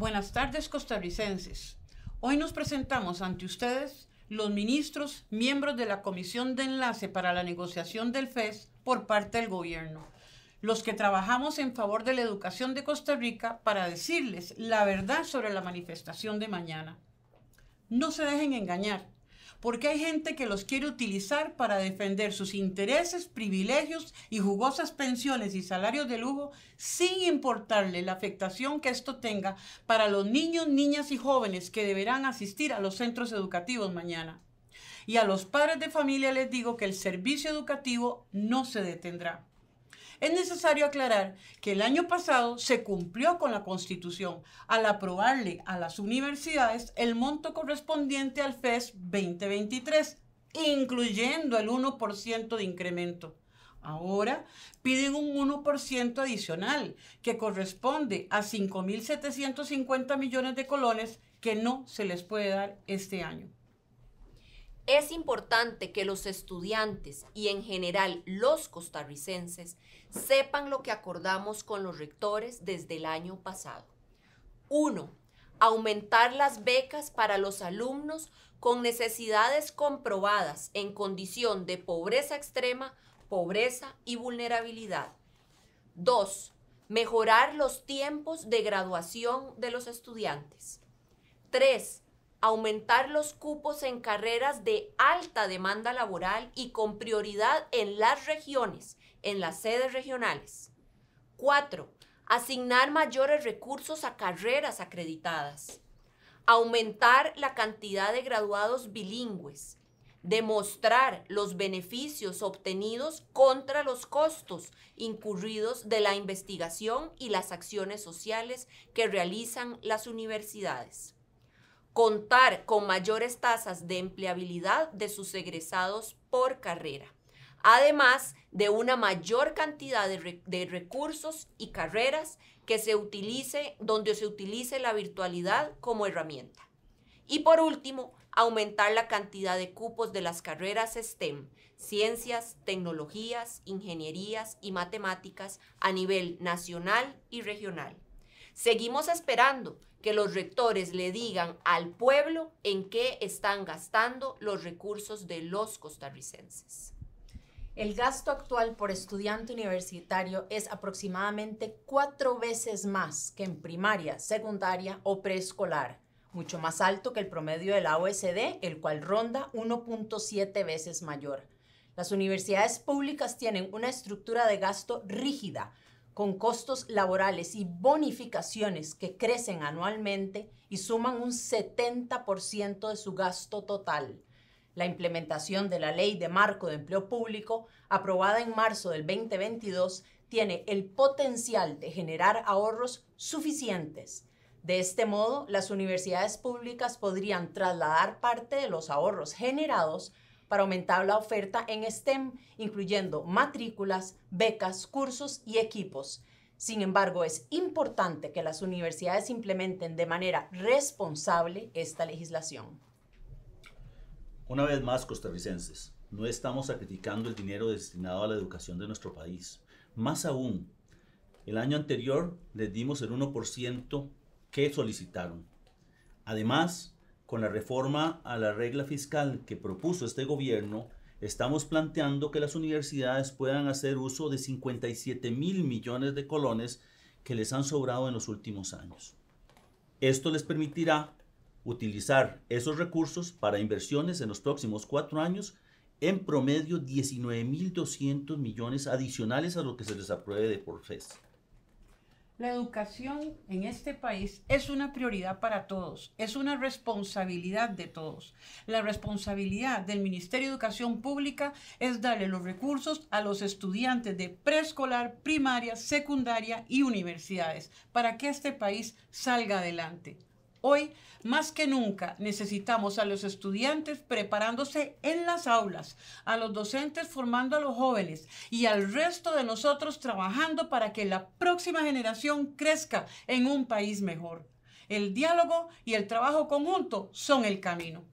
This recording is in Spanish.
Buenas tardes costarricenses. Hoy nos presentamos ante ustedes los ministros, miembros de la Comisión de Enlace para la Negociación del FES por parte del gobierno, los que trabajamos en favor de la educación de Costa Rica para decirles la verdad sobre la manifestación de mañana. No se dejen engañar porque hay gente que los quiere utilizar para defender sus intereses, privilegios y jugosas pensiones y salarios de lujo sin importarle la afectación que esto tenga para los niños, niñas y jóvenes que deberán asistir a los centros educativos mañana. Y a los padres de familia les digo que el servicio educativo no se detendrá. Es necesario aclarar que el año pasado se cumplió con la Constitución al aprobarle a las universidades el monto correspondiente al FES 2023, incluyendo el 1% de incremento. Ahora piden un 1% adicional, que corresponde a 5.750 millones de colones que no se les puede dar este año es importante que los estudiantes y en general los costarricenses sepan lo que acordamos con los rectores desde el año pasado. 1. Aumentar las becas para los alumnos con necesidades comprobadas en condición de pobreza extrema, pobreza y vulnerabilidad. 2. Mejorar los tiempos de graduación de los estudiantes. 3 aumentar los cupos en carreras de alta demanda laboral y con prioridad en las regiones, en las sedes regionales. 4. Asignar mayores recursos a carreras acreditadas. Aumentar la cantidad de graduados bilingües. Demostrar los beneficios obtenidos contra los costos incurridos de la investigación y las acciones sociales que realizan las universidades contar con mayores tasas de empleabilidad de sus egresados por carrera, además de una mayor cantidad de, recursos y carreras que se utilice, donde se utilice la virtualidad como herramienta. Y por último, aumentar la cantidad de cupos de las carreras STEM, ciencias, tecnologías, ingenierías y matemáticas a nivel nacional y regional. Seguimos esperando que los rectores le digan al pueblo en qué están gastando los recursos de los costarricenses. El gasto actual por estudiante universitario es aproximadamente cuatro veces más que en primaria, secundaria o preescolar, mucho más alto que el promedio de la OSD, el cual ronda 1.7 veces mayor. Las universidades públicas tienen una estructura de gasto rígida, con costos laborales y bonificaciones que crecen anualmente y suman un 70% de su gasto total. La implementación de la Ley de Marco de Empleo Público, aprobada en marzo del 2022, tiene el potencial de generar ahorros suficientes. De este modo, las universidades públicas podrían trasladar parte de los ahorros generados para aumentar la oferta en STEM, incluyendo matrículas, becas, cursos y equipos. Sin embargo, es importante que las universidades implementen de manera responsable esta legislación. Una vez más, costarricenses, no estamos sacrificando el dinero destinado a la educación de nuestro país. Más aún, el año anterior les dimos el 1% que solicitaron. Además, con la reforma a la regla fiscal que propuso este gobierno, estamos planteando que las universidades puedan hacer uso de 57 mil millones de colones que les han sobrado en los últimos años. Esto les permitirá utilizar esos recursos para inversiones en los próximos cuatro años, en promedio 19.200 millones adicionales a lo que se les apruebe de por FES. La educación en este país es una prioridad para todos, es una responsabilidad de todos. La responsabilidad del Ministerio de Educación Pública es darle los recursos a los estudiantes de preescolar, primaria, secundaria y universidades para que este país salga adelante. Hoy, más que nunca, necesitamos a los estudiantes preparándose en las aulas, a los docentes formando a los jóvenes y al resto de nosotros trabajando para que la próxima generación crezca en un país mejor. El diálogo y el trabajo conjunto son el camino.